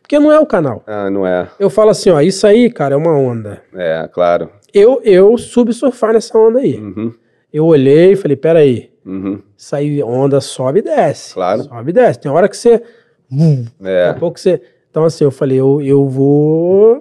Porque não é o canal. Ah, não é. Eu falo assim, ó, isso aí, cara, é uma onda. É, claro. Eu, eu subi surfar nessa onda aí. Uhum. Eu olhei e falei, peraí. Uhum. Isso aí, onda sobe e desce. Claro. Sobe e desce. Tem hora que você. Hum, é. Daqui a pouco você. Então, assim, eu falei, eu, eu vou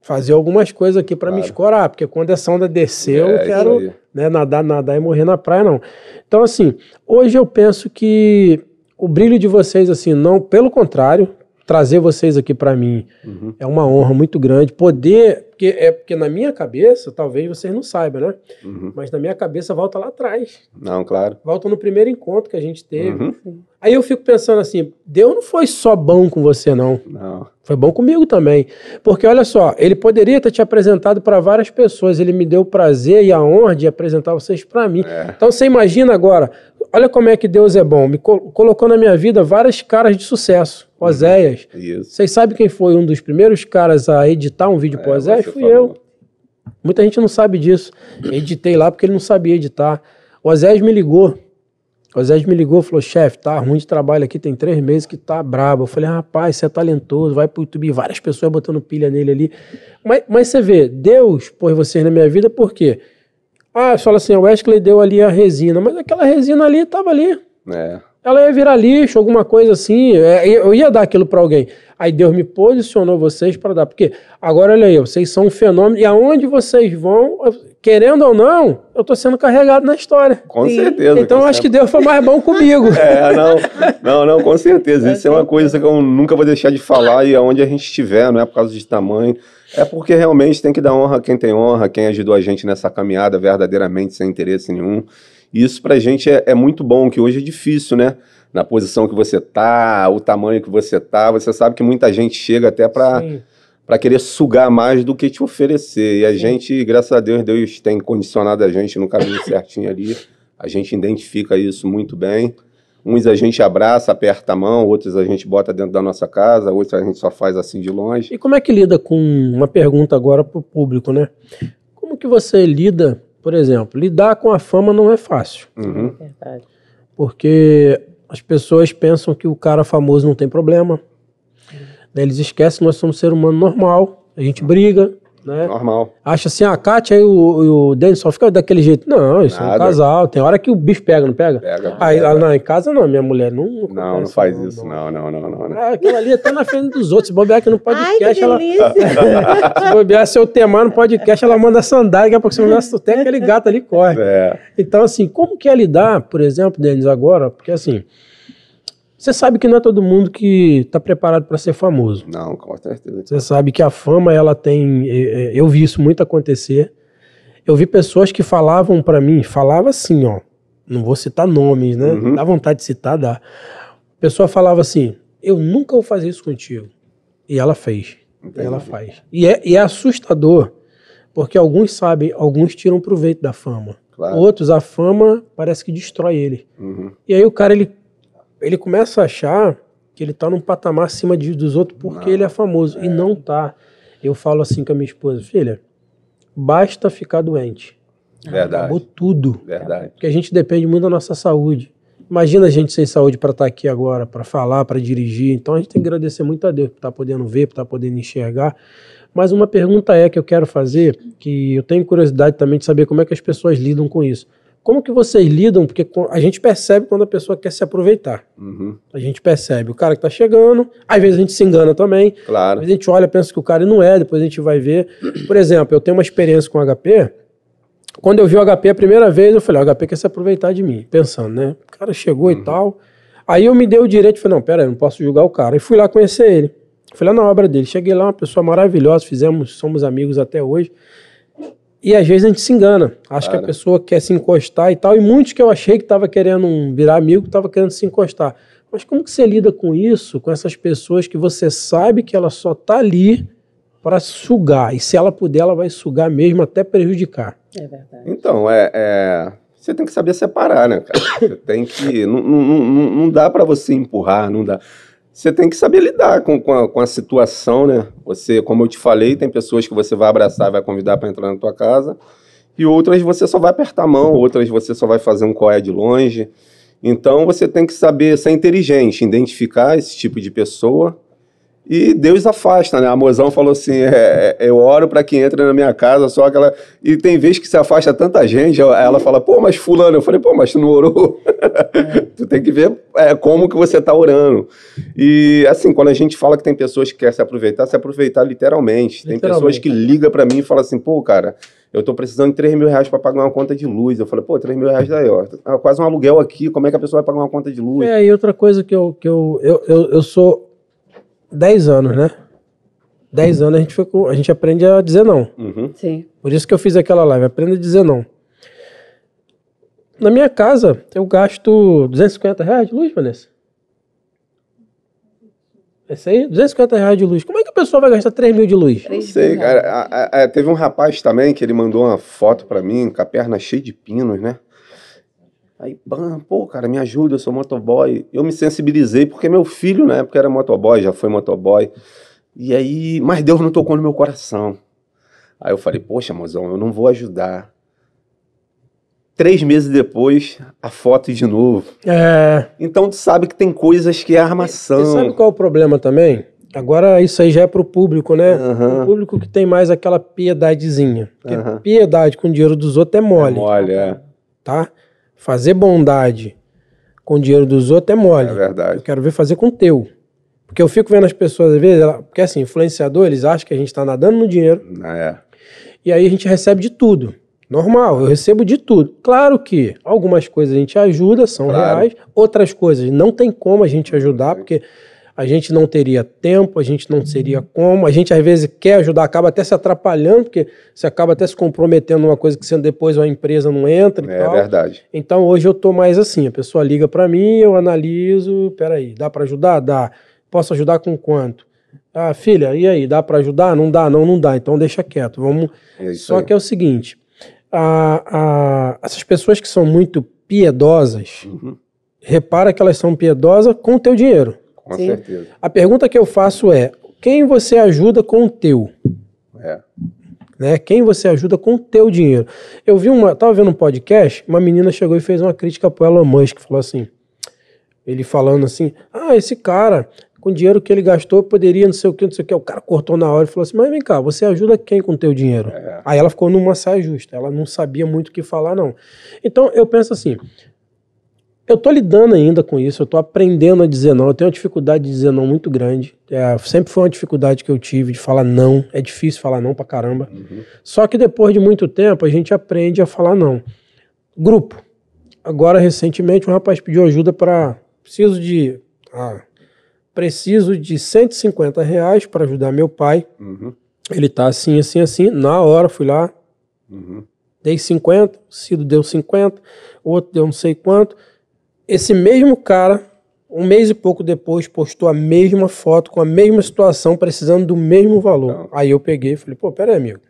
fazer algumas coisas aqui para claro. me escorar, porque quando essa onda descer, é, eu quero né, nadar, nadar e morrer na praia, não. Então, assim, hoje eu penso que o brilho de vocês, assim, não, pelo contrário, trazer vocês aqui para mim uhum. é uma honra muito grande. Poder, porque é porque na minha cabeça, talvez vocês não saibam, né? Uhum. Mas na minha cabeça volta lá atrás. Não, claro. Volta no primeiro encontro que a gente teve. Uhum. Aí eu fico pensando assim, Deus não foi só bom com você não. Não. Foi bom comigo também. Porque olha só, ele poderia ter te apresentado para várias pessoas, ele me deu o prazer e a honra de apresentar vocês para mim. É. Então você imagina agora, olha como é que Deus é bom. Me colocou na minha vida vários caras de sucesso. Uhum. Oséias. Vocês sabem quem foi um dos primeiros caras a editar um vídeo é, para Oséias? Fui falou. eu. Muita gente não sabe disso. Editei lá porque ele não sabia editar. Oséias me ligou. Oséias me ligou e falou: chefe, tá ruim de trabalho aqui, tem três meses que tá brabo. Eu falei: rapaz, você é talentoso, vai pro YouTube. Várias pessoas botando pilha nele ali. Mas, mas você vê, Deus pôs vocês na minha vida por quê? Ah, fala assim, o ah, Wesley deu ali a resina, mas aquela resina ali estava ali. É. Ela ia virar lixo, alguma coisa assim. É, eu ia dar aquilo para alguém. Aí Deus me posicionou vocês para dar. Porque agora, olha aí, vocês são um fenômeno. E aonde vocês vão, querendo ou não, eu estou sendo carregado na história. Com Sim. certeza. Então com acho certeza. que Deus foi mais bom comigo. É, não, não, não, com certeza. É isso é uma coisa que eu nunca vou deixar de falar e aonde a gente estiver, não é por causa de tamanho. É porque realmente tem que dar honra a quem tem honra, quem ajudou a gente nessa caminhada verdadeiramente, sem interesse nenhum. E isso pra gente é, é muito bom, que hoje é difícil, né? na posição que você tá, o tamanho que você tá. Você sabe que muita gente chega até para para querer sugar mais do que te oferecer. E a Sim. gente, graças a Deus, Deus tem condicionado a gente no caminho certinho ali. A gente identifica isso muito bem. Uns a gente abraça, aperta a mão, outros a gente bota dentro da nossa casa, outros a gente só faz assim de longe. E como é que lida com uma pergunta agora para o público, né? Como que você lida, por exemplo, lidar com a fama não é fácil. Uhum. É porque as pessoas pensam que o cara famoso não tem problema. Né? Eles esquecem que nós somos ser humano normal, a gente briga, né? Normal. Acha assim, a ah, Kátia e o, o Denis só ficam daquele jeito. Não, isso Nada. é um casal. Tem hora que o bicho pega, não pega? Pega. Aí pega. lá não, em casa não, minha mulher não. Não, não, não faz não, isso, não, não, não, não. não. Né? É, aquela ali tá na frente dos outros. Se bobear que no podcast, Ai, que ela. se bobear seu temar no podcast, ela manda sandália, daqui a pouco você manda aquele gato ali corre. É. Então, assim, como que é lidar, por exemplo, Denis, agora? Porque assim. Você sabe que não é todo mundo que está preparado para ser famoso. Não, com certeza. Você sabe que a fama, ela tem. É, é, eu vi isso muito acontecer. Eu vi pessoas que falavam para mim, falava assim, ó. Não vou citar nomes, né? Uhum. Dá vontade de citar, dá. A pessoa falava assim: Eu nunca vou fazer isso contigo. E ela fez. Entendi. E ela faz. E é, e é assustador, porque alguns sabem, alguns tiram proveito da fama. Claro. Outros, a fama parece que destrói ele. Uhum. E aí o cara ele ele começa a achar que ele tá num patamar acima de, dos outros porque não, ele é famoso. É. E não tá. Eu falo assim com a minha esposa, filha, basta ficar doente. Verdade. Acabou tudo. Verdade. Porque a gente depende muito da nossa saúde. Imagina a gente sem saúde para estar tá aqui agora, para falar, para dirigir. Então a gente tem que agradecer muito a Deus por estar tá podendo ver, por estar tá podendo enxergar. Mas uma pergunta é que eu quero fazer, que eu tenho curiosidade também de saber como é que as pessoas lidam com isso. Como que vocês lidam? Porque a gente percebe quando a pessoa quer se aproveitar. Uhum. A gente percebe o cara que está chegando, às vezes a gente se engana também. Claro. Às vezes a gente olha, pensa que o cara não é, depois a gente vai ver. Por exemplo, eu tenho uma experiência com HP. Quando eu vi o HP a primeira vez, eu falei, o HP quer se aproveitar de mim, pensando, né? O cara chegou uhum. e tal. Aí eu me dei o direito, falei, não, pera, eu não posso julgar o cara. E fui lá conhecer ele. Fui lá na obra dele, cheguei lá, uma pessoa maravilhosa, fizemos, somos amigos até hoje. E às vezes a gente se engana. Acho que a pessoa quer se encostar e tal. E muitos que eu achei que estava querendo virar amigo, estava querendo se encostar. Mas como que você lida com isso, com essas pessoas que você sabe que ela só está ali para sugar? E se ela puder, ela vai sugar mesmo até prejudicar. É verdade. Então, é, é você tem que saber separar, né, cara? Você tem que. Não, não, não, não dá para você empurrar, não dá você tem que saber lidar com, com a, com, a, situação, né? Você, como eu te falei, tem pessoas que você vai abraçar, vai convidar para entrar na tua casa, e outras você só vai apertar a mão, outras você só vai fazer um coé de longe. Então você tem que saber ser inteligente, identificar esse tipo de pessoa e Deus afasta, né? A mozão falou assim: é, é eu oro para quem entra na minha casa, só aquela. E tem vezes que se afasta tanta gente, ela fala, pô, mas Fulano. Eu falei, pô, mas tu não orou. É. tu tem que ver é, como que você tá orando. E assim, quando a gente fala que tem pessoas que querem se aproveitar, se aproveitar literalmente. literalmente. Tem pessoas que ligam para mim e falam assim, pô, cara, eu tô precisando de 3 mil reais para pagar uma conta de luz. Eu falei, pô, 3 mil reais daí, ó. Ah, quase um aluguel aqui, como é que a pessoa vai pagar uma conta de luz? É, e outra coisa que eu, que eu, eu, eu, eu sou 10 anos, né? 10 anos a gente, ficou, a gente aprende a dizer não. Uhum. Sim. Por isso que eu fiz aquela live, aprenda a dizer não. Na minha casa, eu gasto 250 reais de luz, Vanessa. É isso aí? 250 reais de luz. Como é que a pessoa vai gastar 3 mil de luz? Não sei, cara. A, a, a, é, teve um rapaz também que ele mandou uma foto para mim com a perna cheia de pinos, né? Aí, pô, cara, me ajuda, eu sou motoboy. Eu me sensibilizei porque meu filho na época era motoboy, já foi motoboy. E aí, mas Deus não tocou no meu coração. Aí eu falei, poxa, mozão, eu não vou ajudar. Três meses depois, a foto de novo. É. Então tu sabe que tem coisas que é armação. sabe qual é o problema também? Agora isso aí já é pro público, né? Uhum. O público que tem mais aquela piedadezinha. Porque uhum. piedade com o dinheiro dos outros é mole. É mole, é. Tá? Fazer bondade com o dinheiro dos outros é mole. É verdade. Eu quero ver fazer com o teu. Porque eu fico vendo as pessoas, às vezes, ela, porque assim, influenciador, eles acham que a gente está nadando no dinheiro. Ah, é. E aí a gente recebe de tudo. Normal, eu recebo de tudo. Claro que algumas coisas a gente ajuda, são claro. reais, outras coisas não tem como a gente ajudar, porque a gente não teria tempo, a gente não seria como, a gente às vezes quer ajudar, acaba até se atrapalhando, porque você acaba até se comprometendo numa coisa que sendo depois a empresa não entra. É, verdade. Então hoje eu tô mais assim, a pessoa liga para mim, eu analiso, peraí, dá para ajudar? Dá. Posso ajudar com quanto? Ah, filha, e aí, dá para ajudar? Não dá, não, não dá, então deixa quieto. Vamos. É Só aí. que é o seguinte, a, a, essas pessoas que são muito piedosas, uhum. repara que elas são piedosas com o teu dinheiro. Com Sim. certeza. A pergunta que eu faço é: quem você ajuda com o teu? É. Né? Quem você ajuda com o teu dinheiro? Eu vi uma, tava vendo um podcast, uma menina chegou e fez uma crítica pro Elon Musk, falou assim, ele falando assim: "Ah, esse cara com o dinheiro que ele gastou, poderia não sei o que, não sei o que. O cara cortou na hora e falou assim: Mas vem cá, você ajuda quem com o teu dinheiro? É. Aí ela ficou numa saia justa, ela não sabia muito o que falar, não. Então eu penso assim: eu estou lidando ainda com isso, eu estou aprendendo a dizer não. Eu tenho uma dificuldade de dizer não muito grande. É, sempre foi uma dificuldade que eu tive de falar não. É difícil falar não pra caramba. Uhum. Só que depois de muito tempo, a gente aprende a falar não. Grupo. Agora, recentemente, um rapaz pediu ajuda para. Preciso de. Ah, preciso de 150 reais para ajudar meu pai. Uhum. Ele tá assim, assim, assim. Na hora, fui lá. Uhum. Dei 50, Cido deu 50, o outro deu não sei quanto. Esse mesmo cara, um mês e pouco depois, postou a mesma foto com a mesma situação, precisando do mesmo valor. Aí eu peguei e falei, pô, pera aí, amigo.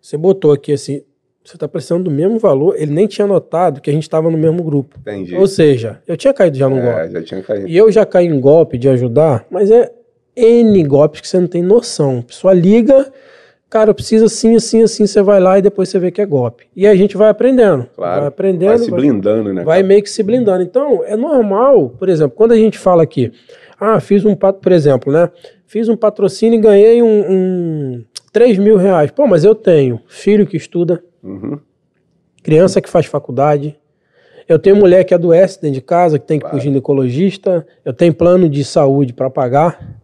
Você botou aqui assim, você tá precisando do mesmo valor. Ele nem tinha notado que a gente estava no mesmo grupo. Entendi. Ou seja, eu tinha caído já no é, golpe. Já tinha caído. E eu já caí em golpe de ajudar, mas é N golpes que você não tem noção. A pessoa liga, cara, precisa assim, assim, assim, você vai lá e depois você vê que é golpe. E a gente vai aprendendo. Claro, vai aprendendo. Vai se vai, blindando, né? Vai cara? meio que se blindando. Então, é normal, por exemplo, quando a gente fala aqui, ah, fiz um, por exemplo, né? Fiz um patrocínio e ganhei um, um 3 mil reais. Pô, mas eu tenho filho que estuda, uhum. criança que faz faculdade, eu tenho mulher que adoece dentro de casa, que tem que ir para o ginecologista, eu tenho plano de saúde para pagar.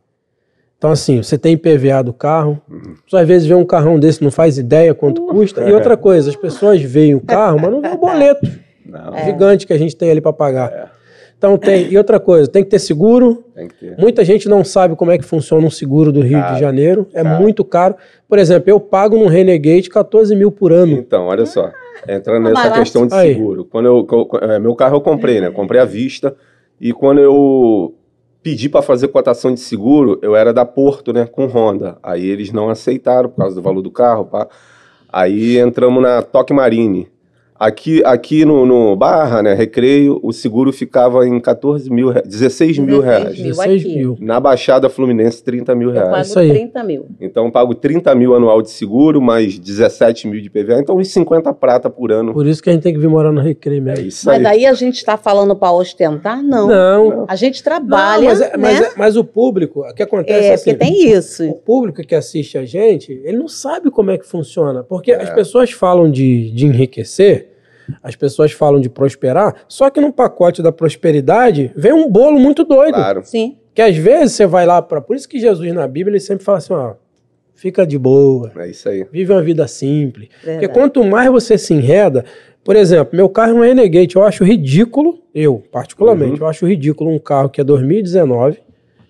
Então, assim, você tem PVA do carro, uhum pessoas às vezes vê um carrão desse, não faz ideia quanto uh, custa. É. E outra coisa, as pessoas veem o carro, mas não vê o boleto não. É. gigante que a gente tem ali para pagar. É. Então tem. E outra coisa, tem que ter seguro. Que ter. Muita gente não sabe como é que funciona um seguro do Rio caro, de Janeiro. É caro. muito caro. Por exemplo, eu pago no Renegade 14 mil por ano. Então, olha só. Entrando nessa barato. questão de seguro. Quando eu, é, meu carro eu comprei, né? Comprei à vista. E quando eu pedi para fazer cotação de seguro, eu era da Porto, né, com Honda. Aí eles não aceitaram por causa do valor do carro, pá. Aí entramos na Toque Marine. Aqui, aqui no, no, Barra, né, Recreio, o seguro ficava em 14 mil, 16 mil 16 reais. 16 mil. Na Baixada Fluminense, 30 mil reais. Eu pago Isso aí. 30 mil. Então, pago 30 mil anual de seguro, mais 17 mil de PVA, então uns 50 prata por ano. Por isso que a gente tem que vir morar no Recreio mesmo. É isso mas aí. a gente está falando para ostentar? Não. não. A gente trabalha, não, mas, é, né? mas, é, mas, o público, o que acontece é, é assim, porque tem isso. O público que assiste a gente, ele não sabe como é que funciona, porque é. as pessoas falam de, de enriquecer, as pessoas falam de prosperar, só que no pacote da prosperidade vem um bolo muito doido. Claro. Sim. Que às vezes você vai lá para. Por isso que Jesus na Bíblia ele sempre fala assim: ó, fica de boa. É isso aí. Vive uma vida simples. Verdade. Porque quanto mais você se enreda. Por exemplo, meu carro é um Renegade. Eu acho ridículo, eu particularmente, uhum. eu acho ridículo um carro que é 2019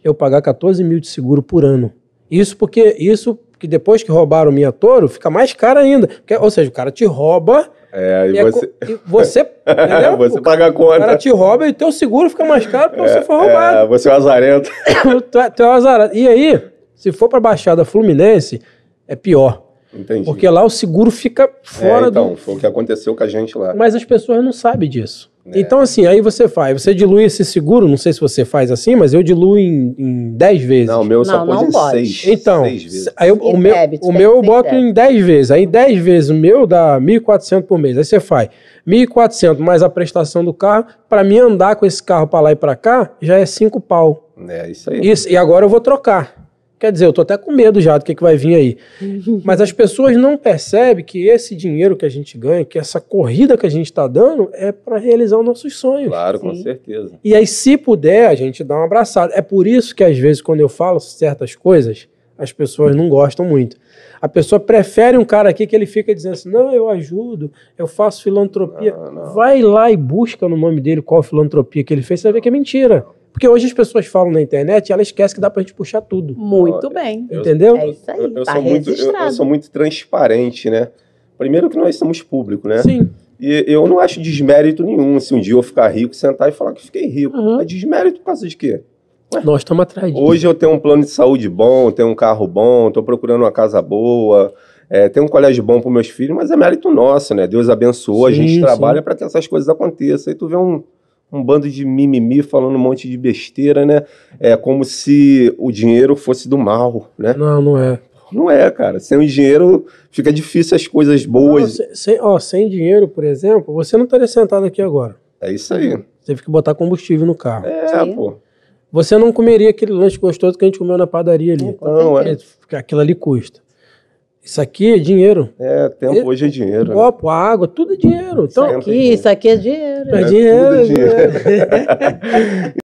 eu pagar 14 mil de seguro por ano. Isso porque isso que depois que roubaram minha Toro, fica mais caro ainda. Porque, ou seja, o cara te rouba é, e, é e você. É, você, entendeu? você o, paga a conta. O cara te rouba e teu seguro fica mais caro porque é, você foi roubado. É, você é um azarento. tu, é, tu é um azarento. E aí, se for pra Baixada Fluminense, é pior. Entendi. Porque lá o seguro fica fora é, então, do. Então, foi o que aconteceu com a gente lá. Mas as pessoas não sabem disso. Né? Então, assim, aí você faz, você dilui esse seguro, não sei se você faz assim, mas eu diluo em, 10 vezes. Não, o meu só não, pode, não pode. Seis, então, seis aí eu, o, meu, débito, o meu é eu boto débito. em 10 vezes. Aí 10 vezes o meu dá 1.400 por mês. Aí você faz 1.400 mais a prestação do carro. Para mim andar com esse carro para lá e para cá, já é 5 pau. É, isso aí. Isso, e agora eu vou trocar. Quer dizer, eu tô até com medo já do que, que vai vir aí. Mas as pessoas não percebem que esse dinheiro que a gente ganha, que essa corrida que a gente está dando, é para realizar os nossos sonhos. Claro, com Sim. certeza. E aí, se puder, a gente dá uma abraçada. É por isso que, às vezes, quando eu falo certas coisas, as pessoas não gostam muito. A pessoa prefere um cara aqui que ele fica dizendo assim: não, eu ajudo, eu faço filantropia. Não, não. Vai lá e busca no nome dele qual filantropia que ele fez, você vai ver que é mentira. Porque hoje as pessoas falam na internet e ela esquece que dá pra gente puxar tudo. Muito bem. Entendeu? É isso aí. Eu, eu tá sou muito, eu, eu, sou muito transparente, né? Primeiro que nós somos público, né? Sim. E eu não acho desmérito nenhum se assim, um dia eu ficar rico, sentar e falar que fiquei rico. Uhum. É desmérito por causa de quê? Ué, Nós estamos atrás Hoje eu tenho um plano de saúde bom, tenho um carro bom, estou procurando uma casa boa, é, tenho um colégio bom para meus filhos, mas é mérito nosso, né? Deus abençoou, sim, a gente trabalha para que essas coisas aconteçam. Aí tu vê um, um bando de mimimi falando um monte de besteira, né? É como se o dinheiro fosse do mal, né? Não, não é. Não é, cara. Sem o dinheiro fica difícil as coisas boas. Não, sem, ó, sem dinheiro, por exemplo, você não estaria sentado aqui agora. É isso aí. Teve que botar combustível no carro. É, Sim. pô. Você não comeria aquele lanche gostoso que a gente comeu na padaria ali. não é. Aquilo ali custa. Isso aqui é dinheiro. É, tempo hoje é dinheiro. Né? Copo, né? água, tudo é dinheiro. Então, isso aqui, é dinheiro. isso aqui é dinheiro. É, é dinheiro. É dinheiro.